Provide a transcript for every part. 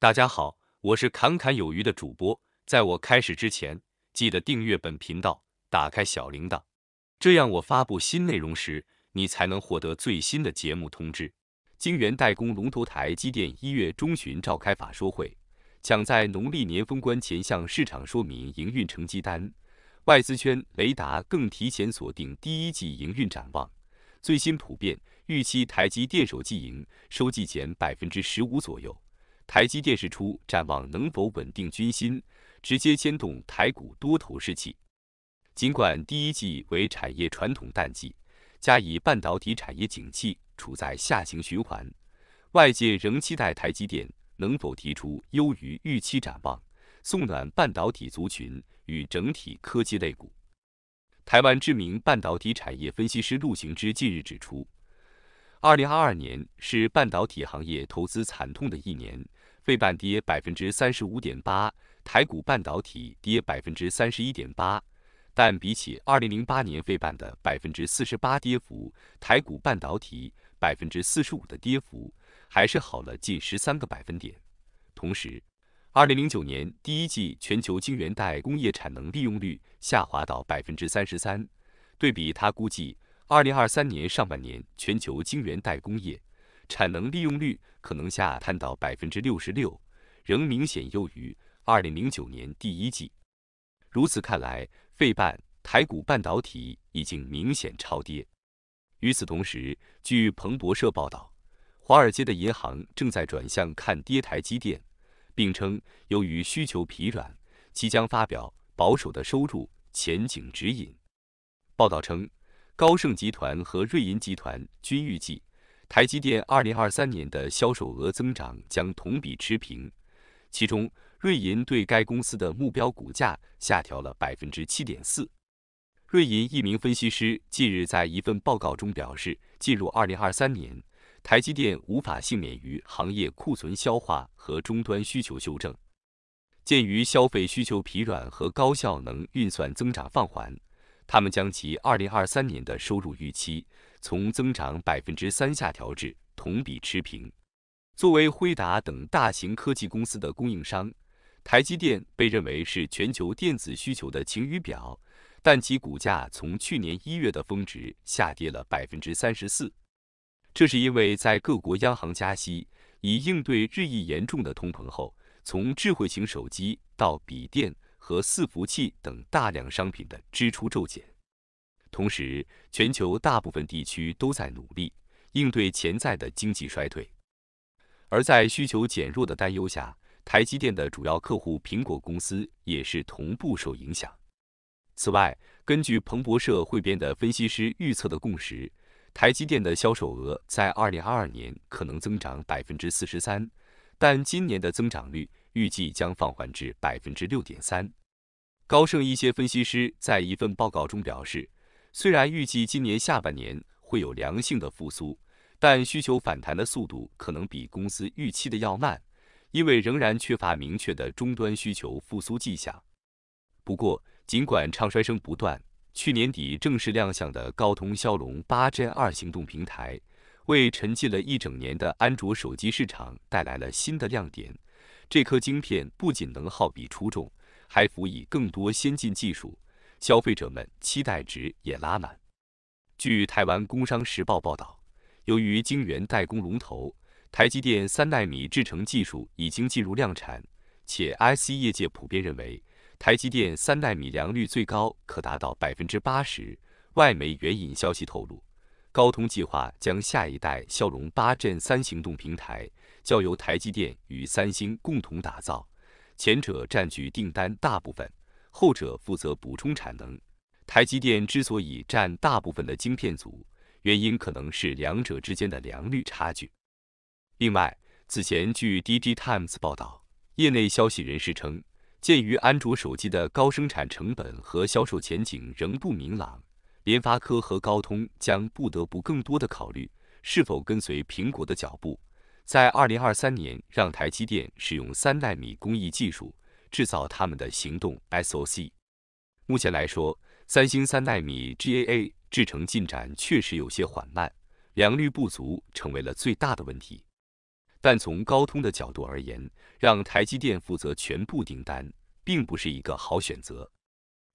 大家好，我是侃侃有余的主播。在我开始之前，记得订阅本频道，打开小铃铛，这样我发布新内容时，你才能获得最新的节目通知。晶圆代工龙头台积电一月中旬召开法说会，抢在农历年封关前向市场说明营运成绩单。外资圈雷达更提前锁定第一季营运展望，最新普遍预期台积电手机营收季减百分之十五左右。台积电释出展望，能否稳定军心，直接牵动台股多头士气。尽管第一季为产业传统淡季，加以半导体产业景气处在下行循环，外界仍期待台积电能否提出优于预期展望，送暖半导体族群与整体科技类股。台湾知名半导体产业分析师陆行之近日指出，二零二二年是半导体行业投资惨痛的一年。费半跌百分之三十五点八，台股半导体跌百分之三十一点八，但比起二零零八年费半的百分之四十八跌幅，台股半导体百分之四十五的跌幅，还是好了近十三个百分点。同时，二零零九年第一季全球晶圆代工业产能利用率下滑到百分之三十三，对比它估计二零二三年上半年全球晶圆代工业。产能利用率可能下探到百分之六十六，仍明显优于二零零九年第一季。如此看来，费半台股半导体已经明显超跌。与此同时，据彭博社报道，华尔街的银行正在转向看跌台积电，并称由于需求疲软，即将发表保守的收入前景指引。报道称，高盛集团和瑞银集团均预计。台积电二零二三年的销售额增长将同比持平，其中瑞银对该公司的目标股价下调了百分之七点四。瑞银一名分析师近日在一份报告中表示，进入二零二三年，台积电无法幸免于行业库存消化和终端需求修正。鉴于消费需求疲软和高效能运算增长放缓，他们将其二零二三年的收入预期。从增长百分之三下调至同比持平。作为辉达等大型科技公司的供应商，台积电被认为是全球电子需求的晴雨表，但其股价从去年一月的峰值下跌了百分之三十四。这是因为在各国央行加息以应对日益严重的通膨后，从智慧型手机到笔电和伺服器等大量商品的支出骤减。同时，全球大部分地区都在努力应对潜在的经济衰退，而在需求减弱的担忧下，台积电的主要客户苹果公司也是同步受影响。此外，根据彭博社汇编的分析师预测的共识，台积电的销售额在二零二二年可能增长百分之四十三，但今年的增长率预计将放缓至百分之六点三。高盛一些分析师在一份报告中表示。虽然预计今年下半年会有良性的复苏，但需求反弹的速度可能比公司预期的要慢，因为仍然缺乏明确的终端需求复苏迹象。不过，尽管唱衰声不断，去年底正式亮相的高通骁龙八 Gen 2行动平台，为沉寂了一整年的安卓手机市场带来了新的亮点。这颗晶片不仅能耗比出众，还辅以更多先进技术。消费者们期待值也拉满。据台湾《工商时报》报道，由于晶圆代工龙头台积电三纳米制程技术已经进入量产，且 IC 业界普遍认为台积电三纳米良率最高，可达到百分之八十。外媒援引消息透露，高通计划将下一代骁龙八 Gen 三行动平台交由台积电与三星共同打造，前者占据订单大部分。后者负责补充产能。台积电之所以占大部分的晶片组，原因可能是两者之间的良率差距。另外，此前据《D D Times》报道，业内消息人士称，鉴于安卓手机的高生产成本和销售前景仍不明朗，联发科和高通将不得不更多的考虑是否跟随苹果的脚步，在二零二三年让台积电使用三纳米工艺技术。制造他们的行动 SOC。目前来说，三星三纳米 GAA 制程进展确实有些缓慢，良率不足成为了最大的问题。但从高通的角度而言，让台积电负责全部订单并不是一个好选择。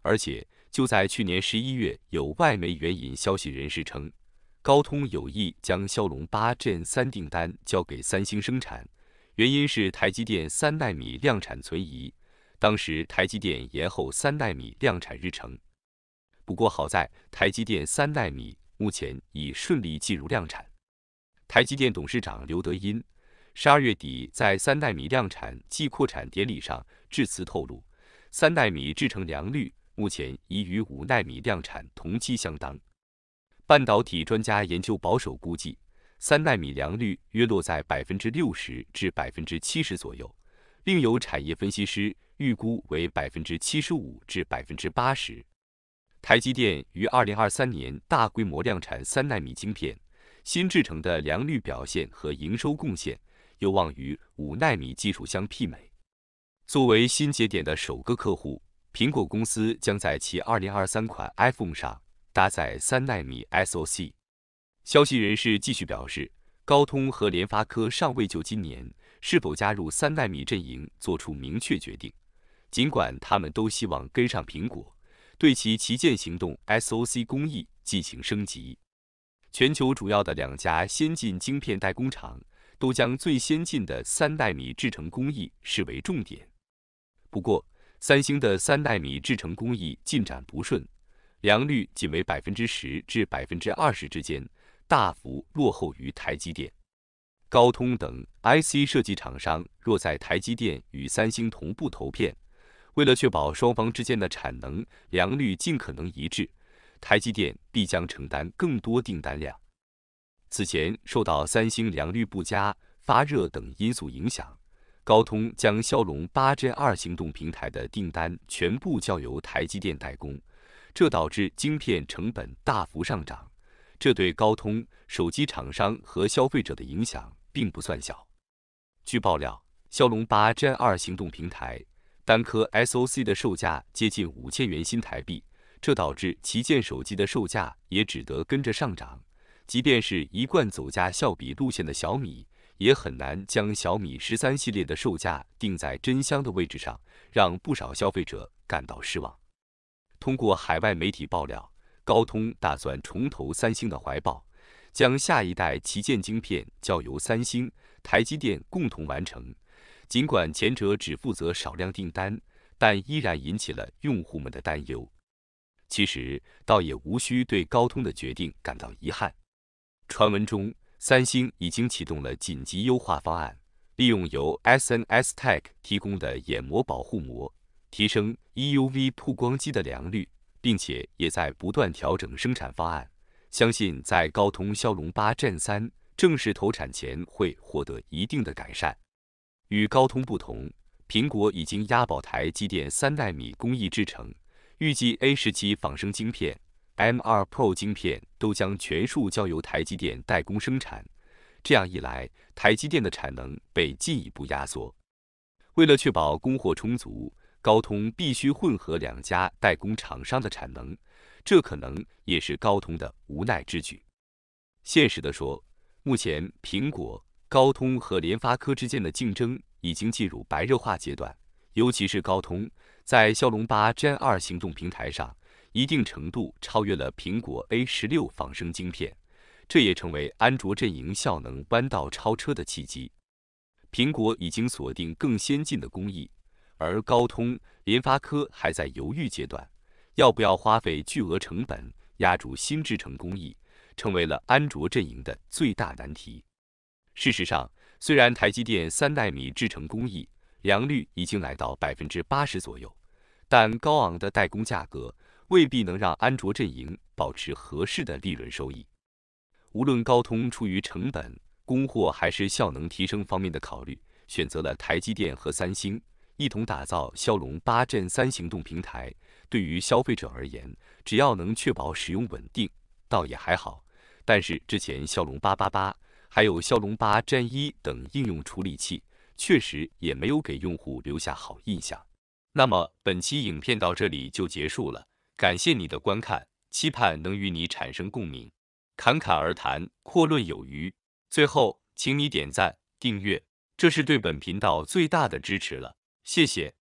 而且就在去年十一月，有外媒援引消息人士称，高通有意将骁龙八 Gen 三订单交给三星生产，原因是台积电三纳米量产存疑。当时台积电延后三纳米量产日程，不过好在台积电三纳米目前已顺利进入量产。台积电董事长刘德音十二月底在三纳米量产暨扩产典礼上致辞透露，三纳米制成良率目前已与五纳米量产同期相当。半导体专家研究保守估计，三纳米良率约落在百分之六十至百分之七十左右。另有产业分析师。预估为百分之七十五至百分之八十。台积电于二零二三年大规模量产三纳米晶片，新制成的良率表现和营收贡献有望与五纳米技术相媲美。作为新节点的首个客户，苹果公司将在其二零二三款 iPhone 上搭载三纳米 SOC。消息人士继续表示，高通和联发科尚未就今年是否加入三纳米阵营做出明确决定。尽管他们都希望跟上苹果，对其旗舰行动 S O C 工艺进行升级，全球主要的两家先进晶片代工厂都将最先进的三纳米制成工艺视为重点。不过，三星的三纳米制成工艺进展不顺，良率仅为百分之十至百分之二十之间，大幅落后于台积电、高通等 I C 设计厂商。若在台积电与三星同步投片，为了确保双方之间的产能良率尽可能一致，台积电必将承担更多订单量。此前受到三星良率不佳、发热等因素影响，高通将骁龙八 Gen 二行动平台的订单全部交由台积电代工，这导致晶片成本大幅上涨。这对高通、手机厂商和消费者的影响并不算小。据爆料，骁龙八 Gen 二行动平台。单颗 SOC 的售价接近五千元新台币，这导致旗舰手机的售价也只得跟着上涨。即便是一贯走价效比路线的小米，也很难将小米十三系列的售价定在真香的位置上，让不少消费者感到失望。通过海外媒体爆料，高通打算重投三星的怀抱，将下一代旗舰晶片交由三星、台积电共同完成。尽管前者只负责少量订单，但依然引起了用户们的担忧。其实倒也无需对高通的决定感到遗憾。传闻中，三星已经启动了紧急优化方案，利用由 SNS Tech 提供的眼膜保护膜，提升 EUV 曝光机的良率，并且也在不断调整生产方案。相信在高通骁龙八 Gen 3正式投产前，会获得一定的改善。与高通不同，苹果已经押宝台积电三纳米工艺制成，预计 A 十七仿生晶片、M 二 Pro 晶片都将全数交由台积电代工生产。这样一来，台积电的产能被进一步压缩。为了确保供货充足，高通必须混合两家代工厂商的产能，这可能也是高通的无奈之举。现实的说，目前苹果。高通和联发科之间的竞争已经进入白热化阶段，尤其是高通在骁龙八 Gen 2行动平台上，一定程度超越了苹果 A 十六仿生晶片，这也成为安卓阵营效能弯道超车的契机。苹果已经锁定更先进的工艺，而高通、联发科还在犹豫阶段，要不要花费巨额成本压住新制程工艺，成为了安卓阵营的最大难题。事实上，虽然台积电三纳米制程工艺良率已经来到百分之八十左右，但高昂的代工价格未必能让安卓阵营保持合适的利润收益。无论高通出于成本、供货还是效能提升方面的考虑，选择了台积电和三星一同打造骁龙八 Gen 三行动平台。对于消费者而言，只要能确保使用稳定，倒也还好。但是之前骁龙八八八。还有骁龙八、Gen 一等应用处理器，确实也没有给用户留下好印象。那么本期影片到这里就结束了，感谢你的观看，期盼能与你产生共鸣。侃侃而谈，阔论有余。最后，请你点赞、订阅，这是对本频道最大的支持了，谢谢。